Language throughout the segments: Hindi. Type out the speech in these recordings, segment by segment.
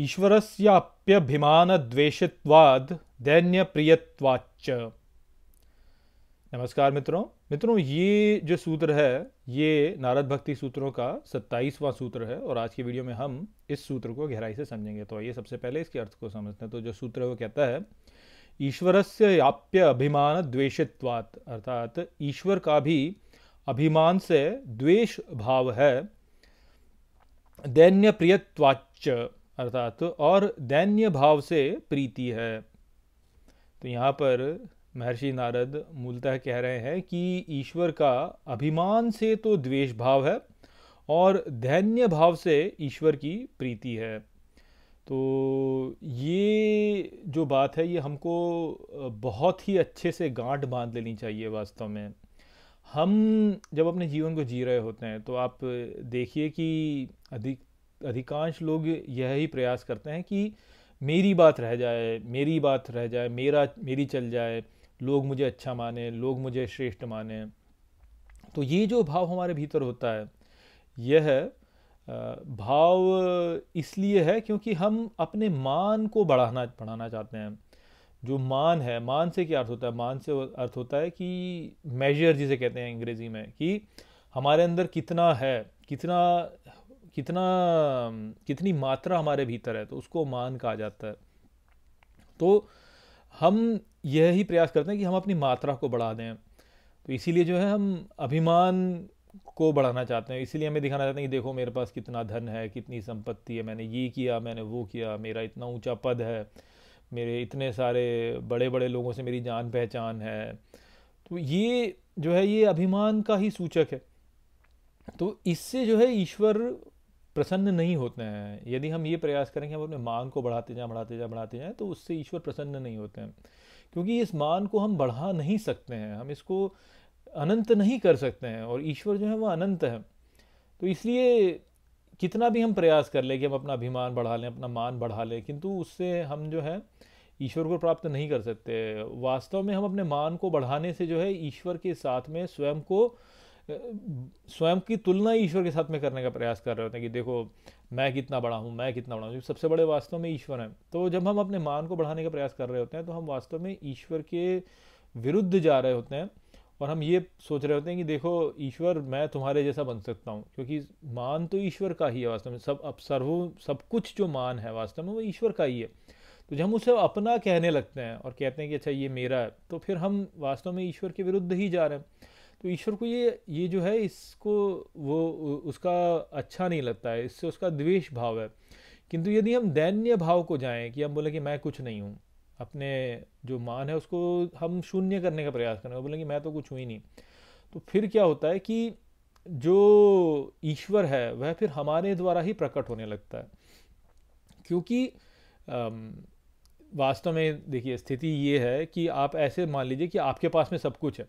ईश्वरस्याप्यभिमानद्वेषित्वाद दैन्य प्रियवाच नमस्कार मित्रों मित्रों ये जो सूत्र है ये नारद भक्ति सूत्रों का सत्ताईसवां सूत्र है और आज की वीडियो में हम इस सूत्र को गहराई से समझेंगे तो ये सबसे पहले इसके अर्थ को समझते हैं तो जो सूत्र है वो कहता है ईश्वर से याप्य अभिमान द्वेषित्वात् अर्थात ईश्वर का भी अभिमान से द्वेष भाव है दैन्य प्रियवाच अर्थात और दैन्य भाव से प्रीति है तो यहाँ पर महर्षि नारद मूलतः कह रहे हैं कि ईश्वर का अभिमान से तो द्वेष भाव है और दैन्य भाव से ईश्वर की प्रीति है तो ये जो बात है ये हमको बहुत ही अच्छे से गांठ बांध लेनी चाहिए वास्तव में हम जब अपने जीवन को जी रहे होते हैं तो आप देखिए कि अधिक अधिकांश लोग यह ही प्रयास करते हैं कि मेरी बात रह जाए मेरी बात रह जाए मेरा मेरी चल जाए लोग मुझे अच्छा माने लोग मुझे श्रेष्ठ माने तो ये जो भाव हमारे भीतर होता है यह भाव इसलिए है क्योंकि हम अपने मान को बढ़ाना बढ़ाना चाहते हैं जो मान है मान से क्या अर्थ होता है मान से अर्थ होता है कि मेजर जिसे कहते हैं अंग्रेज़ी में कि हमारे अंदर कितना है कितना कितना कितनी मात्रा हमारे भीतर है तो उसको मान कहा जाता है तो हम यही प्रयास करते हैं कि हम अपनी मात्रा को बढ़ा दें तो इसीलिए जो है हम अभिमान को बढ़ाना चाहते हैं इसीलिए हमें दिखाना चाहते हैं कि देखो मेरे पास कितना धन है कितनी संपत्ति है मैंने ये किया मैंने वो किया मेरा इतना ऊंचा पद है मेरे इतने सारे बड़े बड़े लोगों से मेरी जान पहचान है तो ये जो है ये अभिमान का ही सूचक है तो इससे जो है ईश्वर प्रसन्न नहीं होते हैं यदि हम ये प्रयास करें कि हम अपने मान को बढ़ाते जाएं बढ़ाते जाएं बढ़ाते जाएं तो उससे ईश्वर प्रसन्न नहीं होते हैं क्योंकि इस मान को हम बढ़ा नहीं सकते हैं हम इसको अनंत नहीं कर सकते हैं और ईश्वर जो है वह अनंत है तो इसलिए कितना भी हम प्रयास कर लें कि हम अपना अभिमान बढ़ा लें अपना मान बढ़ा लें किंतु उससे हम जो है ईश्वर को प्राप्त नहीं कर सकते वास्तव में हम अपने मान को बढ़ाने से जो है ईश्वर के साथ में स्वयं को स्वयं की तुलना ईश्वर के साथ में करने का प्रयास कर रहे होते हैं कि देखो मैं कितना बड़ा हूँ मैं कितना बड़ा हूँ सबसे बड़े वास्तव में ईश्वर हैं तो जब हम अपने मान को बढ़ाने का प्रयास कर रहे होते हैं तो हम वास्तव में ईश्वर के विरुद्ध जा रहे होते हैं और हम ये सोच रहे होते हैं कि देखो ईश्वर मैं तुम्हारे जैसा बन सकता हूँ क्योंकि मान तो ईश्वर का ही है वास्तव में सब अब सर्व सब कुछ जो मान है वास्तव में वो ईश्वर का ही है तो जब हम उसे अपना कहने लगते हैं और कहते हैं कि अच्छा ये मेरा है तो फिर हम वास्तव में ईश्वर के विरुद्ध ही जा रहे हैं तो ईश्वर को ये ये जो है इसको वो उसका अच्छा नहीं लगता है इससे उसका द्वेष भाव है किंतु यदि हम दैन्य भाव को जाएं कि हम बोले कि मैं कुछ नहीं हूँ अपने जो मान है उसको हम शून्य करने का प्रयास करें बोले कि मैं तो कुछ हूँ ही नहीं तो फिर क्या होता है कि जो ईश्वर है वह फिर हमारे द्वारा ही प्रकट होने लगता है क्योंकि वास्तव में देखिए स्थिति ये है कि आप ऐसे मान लीजिए कि आपके पास में सब कुछ है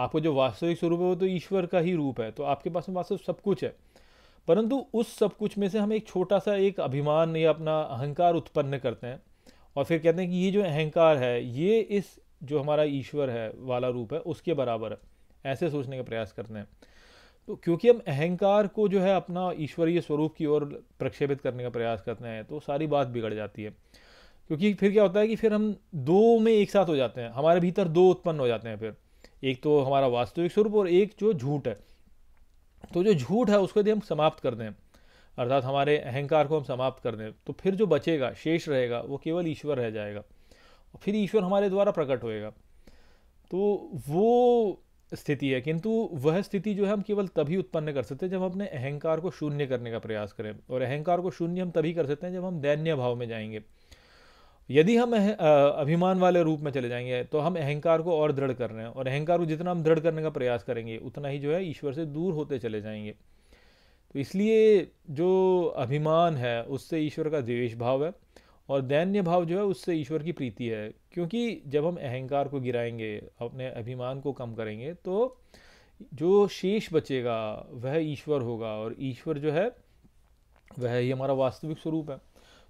आपका जो वास्तविक स्वरूप है वो तो ईश्वर का ही रूप है तो आपके पास में वास्तव सब कुछ है परंतु उस सब कुछ में से हम एक छोटा सा एक अभिमान या अपना अहंकार उत्पन्न करते हैं और फिर कहते हैं कि ये जो अहंकार है ये इस जो हमारा ईश्वर है वाला रूप है उसके बराबर है ऐसे सोचने का प्रयास करते हैं तो क्योंकि हम अहंकार को जो है अपना ईश्वरीय स्वरूप की ओर प्रक्षेपित करने का प्रयास करते हैं तो सारी बात बिगड़ जाती है क्योंकि फिर क्या होता है कि फिर हम दो में एक साथ हो जाते हैं हमारे भीतर दो उत्पन्न हो जाते हैं फिर एक तो हमारा वास्तविक स्वरूप और एक जो झूठ है तो जो झूठ है उसको यदि हम समाप्त कर दें अर्थात हमारे अहंकार को हम समाप्त कर दें तो फिर जो बचेगा शेष रहेगा वो केवल ईश्वर रह जाएगा और फिर ईश्वर हमारे द्वारा प्रकट होएगा तो वो स्थिति है किंतु वह स्थिति जो है हम केवल तभी उत्पन्न कर सकते हैं जब हम अपने अहंकार को शून्य करने का प्रयास करें और अहंकार को शून्य हम तभी कर सकते हैं जब हम दैन्य भाव में जाएंगे यदि हम अभिमान वाले रूप में चले जाएंगे तो हम अहंकार को और दृढ़ कर रहे हैं और अहंकार को जितना हम दृढ़ करने का प्रयास करेंगे उतना ही जो है ईश्वर से दूर होते चले जाएंगे तो इसलिए जो अभिमान है उससे ईश्वर का द्वेष भाव है और दैन्य भाव जो है उससे ईश्वर की प्रीति है क्योंकि जब हम अहंकार को गिराएंगे अपने अभिमान को कम करेंगे तो जो शेष बचेगा वह ईश्वर होगा और ईश्वर जो है वह ही हमारा वास्तविक स्वरूप है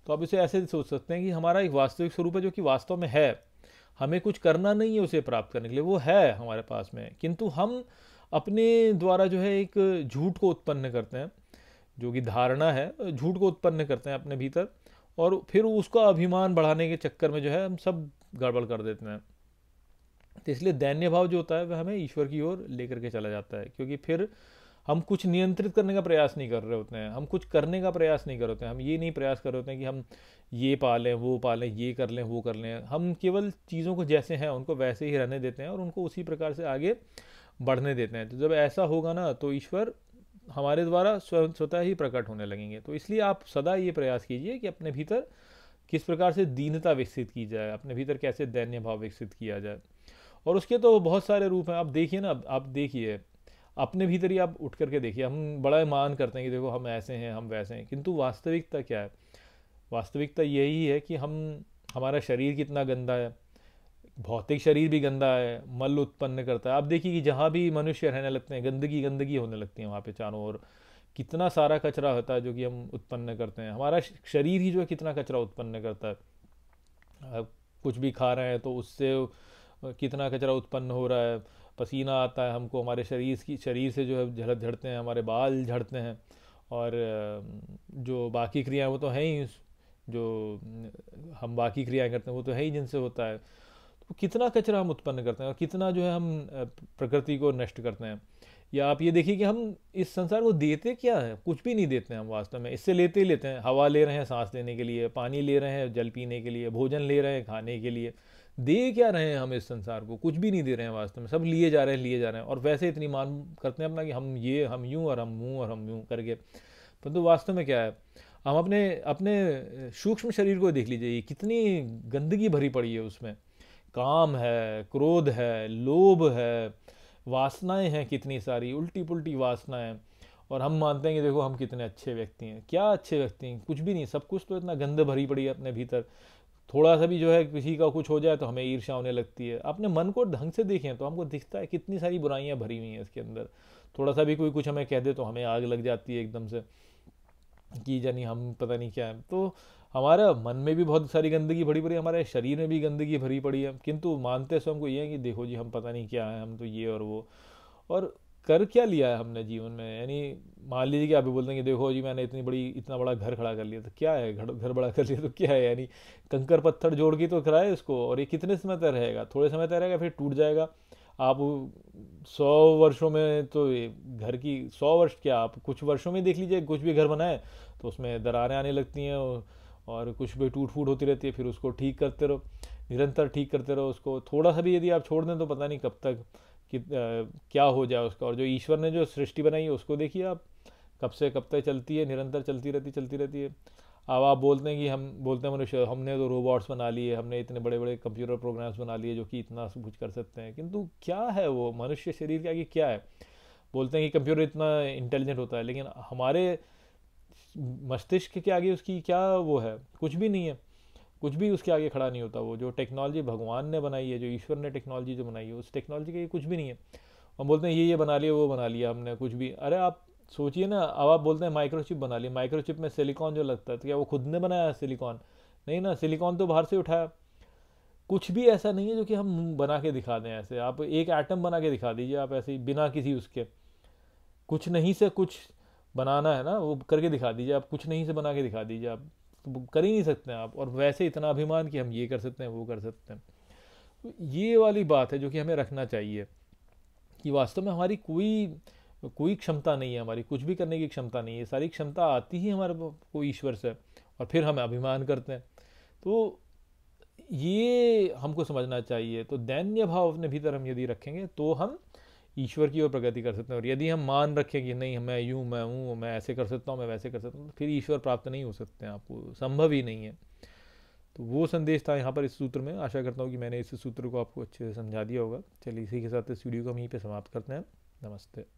तो आप इसे ऐसे सोच सकते हैं कि हमारा एक वास्तविक स्वरूप है जो कि वास्तव में है हमें कुछ करना नहीं है उसे प्राप्त करने के लिए वो है हमारे पास में किंतु हम अपने द्वारा जो है एक झूठ को उत्पन्न करते हैं जो कि धारणा है झूठ को उत्पन्न करते हैं अपने भीतर और फिर उसका अभिमान बढ़ाने के चक्कर में जो है हम सब गड़बड़ कर देते हैं तो इसलिए दैन्य भाव जो होता है वह हमें ईश्वर की ओर लेकर के चला जाता है क्योंकि फिर हम कुछ नियंत्रित करने का प्रयास नहीं कर रहे होते हैं हम कुछ करने का प्रयास नहीं कर रहे होते हैं हम ये नहीं प्रयास कर रहे होते हैं कि हम ये पालें वो पालें ये कर लें वो कर लें हम केवल चीज़ों को जैसे हैं उनको वैसे ही रहने देते हैं और उनको उसी प्रकार से आगे बढ़ने देते हैं तो जब ऐसा होगा ना तो ईश्वर हमारे द्वारा स्वतः ही प्रकट होने लगेंगे तो इसलिए आप सदा ये प्रयास कीजिए कि अपने भीतर किस प्रकार से दीनता विकसित की जाए अपने भीतर कैसे दैन्य भाव विकसित किया जाए और उसके तो बहुत सारे रूप हैं आप देखिए ना आप देखिए अपने भीतर ही आप उठ करके देखिए हम बड़ा मान करते हैं कि देखो हम ऐसे हैं हम वैसे हैं किंतु वास्तविकता क्या है वास्तविकता यही है कि हम हमारा शरीर कितना गंदा है भौतिक शरीर भी गंदा है मल उत्पन्न करता है आप देखिए कि जहाँ भी मनुष्य रहने लगते हैं गंदगी गंदगी होने लगती है वहाँ पे चारों ओर कितना सारा कचरा होता है जो कि हम उत्पन्न करते हैं हमारा शरीर ही जो है कितना कचरा उत्पन्न करता है कुछ भी खा रहे हैं तो उससे कितना कचरा उत्पन्न हो रहा है पसीना आता है हमको हमारे शरीर की शरीर से जो है झड़ झड़ते हैं हमारे बाल झड़ते हैं और जो बाकी क्रियाएं वो तो हैं ही जो हम बाकी क्रियाएं करते हैं वो तो है ही जिनसे होता है तो कितना कचरा हम उत्पन्न करते हैं और कितना जो है हम प्रकृति को नष्ट करते हैं या आप ये देखिए कि हम इस संसार को देते क्या है कुछ भी नहीं देते हैं हम वास्तव में इससे लेते ही लेते हैं हवा ले रहे हैं सांस लेने के लिए पानी ले रहे हैं जल पीने के लिए भोजन ले रहे हैं खाने के लिए दे क्या रहे हैं हम इस संसार को कुछ भी नहीं दे रहे हैं वास्तव में सब लिए जा रहे हैं लिए जा रहे हैं और वैसे इतनी मान करते हैं अपना कि हम ये हम यूं और हम यूँ और हम यूं करके परंतु तो वास्तव में क्या है हम अपने अपने सूक्ष्म शरीर को देख लीजिए कितनी गंदगी भरी पड़ी है उसमें काम है क्रोध है लोभ है वासनाएं हैं कितनी सारी उल्टी पुल्टी वासनाएं और हम मानते हैं कि देखो हम कितने अच्छे व्यक्ति हैं क्या अच्छे व्यक्ति हैं कुछ भी नहीं सब कुछ तो इतना गंद भरी पड़ी है अपने भीतर थोड़ा सा भी जो है किसी का कुछ हो जाए तो हमें ईर्ष्या होने लगती है अपने मन को ढंग से देखें तो हमको दिखता है कितनी सारी बुराइयाँ भरी हुई हैं इसके अंदर थोड़ा सा भी कोई कुछ हमें कह दे तो हमें आग लग जाती है एकदम से कि जानी हम पता नहीं क्या है तो हमारा मन में भी बहुत सारी गंदगी भरी पड़ी है हमारे शरीर में भी गंदगी भरी पड़ी है किंतु मानते स्वयं हमको ये है कि देखो जी हम पता नहीं क्या है हम तो ये और वो और कर क्या लिया है हमने जीवन में यानी मान लीजिए कि आप भी बोलते हैं कि देखो जी मैंने इतनी बड़ी इतना बड़ा घर खड़ा कर लिया तो क्या है घर घर बड़ा कर लिया तो क्या है यानी कंकर पत्थर जोड़ के तो कराए इसको और ये कितने समय तय रहेगा थोड़े समय तय रहेगा फिर टूट जाएगा आप सौ वर्षों में तो घर की सौ वर्ष क्या आप कुछ वर्षों में देख लीजिए कुछ भी घर बनाए तो उसमें दरारें आने लगती हैं और कुछ भी टूट फूट होती रहती है फिर उसको ठीक करते रहो निरंतर ठीक करते रहो उसको थोड़ा सा भी यदि आप छोड़ दें तो पता नहीं कब तक कि आ, क्या हो जाए उसका और जो ईश्वर ने जो सृष्टि बनाई है उसको देखिए आप कब से कब तक चलती है निरंतर चलती रहती चलती रहती है अब आप बोलते हैं कि हम बोलते हैं मनुष्य हमने तो रोबोट्स बना लिए हमने इतने बड़े बड़े कंप्यूटर प्रोग्राम्स बना लिए जो कि इतना सब कुछ कर सकते हैं किंतु क्या है वो मनुष्य शरीर के आगे क्या है बोलते हैं कि कंप्यूटर इतना इंटेलिजेंट होता है लेकिन हमारे मस्तिष्क के आगे उसकी क्या वो है कुछ भी नहीं है कुछ भी उसके आगे खड़ा नहीं होता वो जो टेक्नोलॉजी भगवान ने बनाई है जो ईश्वर ने टेक्नोलॉजी जो बनाई है उस टेक्नोलॉजी के कुछ भी नहीं है हम बोलते हैं ये ये बना लिया वो बना लिया हमने कुछ भी अरे आप सोचिए ना अब आप बोलते हैं माइक्रोचिप बना लिया माइक्रोचिप में सिलिकॉन जो लगता है तो क्या वो खुद ने बनाया सिलिकॉन नहीं ना सिलिकॉन तो बाहर से उठाया कुछ भी ऐसा नहीं है जो कि हम बना के दिखा दें ऐसे आप एक एटम बना के दिखा दीजिए आप ऐसे ही बिना किसी उसके कुछ नहीं से कुछ बनाना है ना वो करके दिखा दीजिए आप कुछ नहीं से बना के दिखा दीजिए आप तो कर ही नहीं सकते आप और वैसे इतना अभिमान कि हम ये कर सकते हैं वो कर सकते हैं तो ये वाली बात है जो कि हमें रखना चाहिए कि वास्तव में हमारी कोई कोई क्षमता नहीं है हमारी कुछ भी करने की क्षमता नहीं है सारी क्षमता आती ही हमारे को ईश्वर से और फिर हम अभिमान करते हैं तो ये हमको समझना चाहिए तो दैन्य भाव अपने भीतर हम यदि रखेंगे तो हम ईश्वर की ओर प्रगति कर सकते हैं और यदि हम मान रखें कि नहीं मैं यूँ मैं हूँ मैं ऐसे कर सकता हूँ मैं वैसे कर सकता हूँ तो फिर ईश्वर प्राप्त नहीं हो सकते हैं आपको संभव ही नहीं है तो वो संदेश था यहाँ पर इस सूत्र में आशा करता हूँ कि मैंने इस सूत्र को आपको अच्छे से समझा दिया होगा चलिए इसी के साथ इस वीडियो को हम यहीं पर समाप्त करते हैं नमस्ते